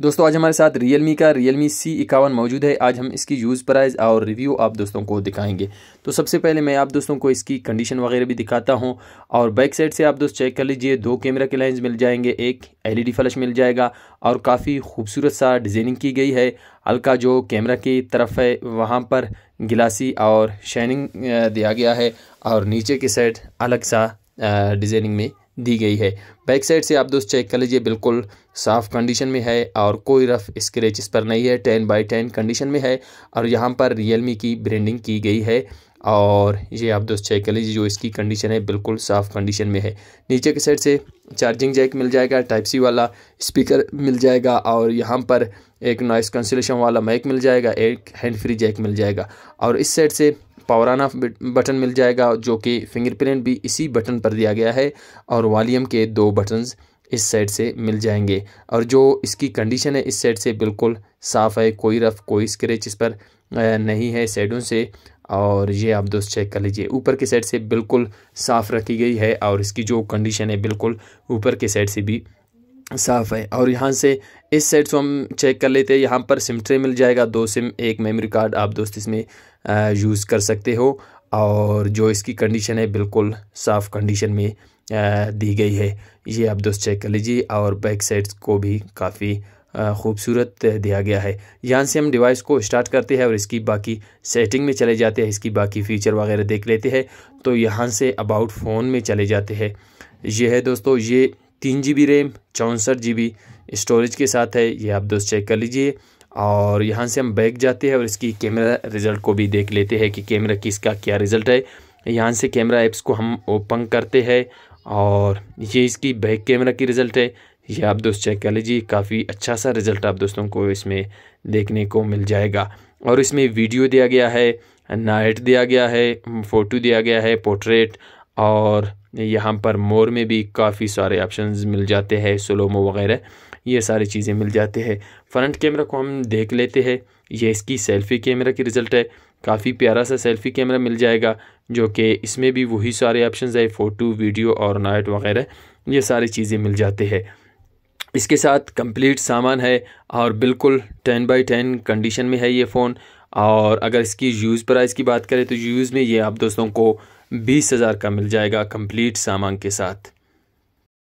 दोस्तों आज हमारे साथ रियल का रियल मी सी इक्यावन मौजूद है आज हम इसकी यूज़ प्राइस और रिव्यू आप दोस्तों को दिखाएंगे तो सबसे पहले मैं आप दोस्तों को इसकी कंडीशन वगैरह भी दिखाता हूं और बैक साइड से आप दोस्त चेक कर लीजिए दो कैमरा के लेंस मिल जाएंगे एक एलईडी फ्लश e मिल जाएगा और काफ़ी खूबसूरत सा डिज़ाइनिंग की गई है हल्का जो कैमरा की तरफ है वहाँ पर गिलासी और शाइनिंग दिया गया है और नीचे के साइड अलग सा डिज़ाइनिंग में दी गई है बैक साइड से आप दोस्त चेक कर लीजिए बिल्कुल साफ़ कंडीशन में है और कोई रफ स्क्रेच इस पर नहीं है टेन बाई टेन कंडीशन में है और यहाँ पर रियलमी की ब्रांडिंग की गई है और ये आप दोस्त चेक कर लीजिए जो इसकी कंडीशन है बिल्कुल साफ़ कंडीशन में है नीचे के साइड से चार्जिंग जैक मिल जाएगा टाइप सी वाला स्पीकर मिल जाएगा और यहाँ पर एक नॉइस कंसलेशन वाला माइक मिल जाएगा एक हैंड फ्री जैक मिल जाएगा और इस साइड से पावर ऑन ऑफ बटन मिल जाएगा जो कि फिंगरप्रिंट भी इसी बटन पर दिया गया है और वॉलीम के दो बटन्स इस साइड से मिल जाएंगे और जो इसकी कंडीशन है इस साइड से बिल्कुल साफ़ है कोई रफ कोई स्क्रैच इस पर नहीं है साइडों से और ये आप दोस्त चेक कर लीजिए ऊपर के साइड से बिल्कुल साफ़ रखी गई है और इसकी जो कंडीशन है बिल्कुल ऊपर के साइड से भी साफ है और यहाँ से इस साइड से हम चेक कर लेते हैं यहाँ पर सिम ट्रे मिल जाएगा दो सिम एक मेमोरी कार्ड आप दोस्त इसमें यूज़ कर सकते हो और जो इसकी कंडीशन है बिल्कुल साफ़ कंडीशन में दी गई है ये आप दोस्त चेक कर लीजिए और बैक साइड को भी काफ़ी खूबसूरत दिया गया है यहाँ से हम डिवाइस को स्टार्ट करते हैं और इसकी बाकी सेटिंग में चले जाते हैं इसकी बाकी फ़ीचर वगैरह देख लेते हैं तो यहाँ से अबाउट फ़ोन में चले जाते हैं ये है दोस्तों ये तीन जी बी रैम चौंसठ जी बी स्टोरेज के साथ है ये आप दोस्त चेक कर लीजिए और यहाँ से हम बैक जाते हैं और इसकी कैमरा रिज़ल्ट को भी देख लेते हैं कि कैमरा किसका क्या रिज़ल्ट है यहाँ से कैमरा ऐप्स को हम ओपन करते हैं और ये इसकी बैक कैमरा की रिज़ल्ट है ये आप दोस्त चेक कर लीजिए काफ़ी अच्छा सा रिज़ल्ट आप दोस्तों को इसमें देखने को मिल जाएगा और इसमें वीडियो दिया गया है नाइट दिया गया है फ़ोटो दिया गया है पोर्ट्रेट और यहाँ पर मोर में भी काफ़ी सारे ऑप्शंस मिल जाते हैं सोलोमो वगैरह ये सारी चीज़ें मिल जाते हैं फ्रंट कैमरा को हम देख लेते हैं ये इसकी सेल्फ़ी कैमरा की रिज़ल्ट है काफ़ी प्यारा सा सेल्फ़ी कैमरा मिल जाएगा जो कि इसमें भी वही सारे ऑप्शन है फ़ोटो वीडियो और नाइट वगैरह ये सारी चीज़ें मिल जाते हैं इसके साथ कंप्लीट सामान है और बिल्कुल टेन बाई टेन कंडीशन में है ये फ़ोन और अगर इसकी यूज़ प्राइस की बात करें तो यूज़ में ये आप दोस्तों को बीस हज़ार का मिल जाएगा कंप्लीट सामान के साथ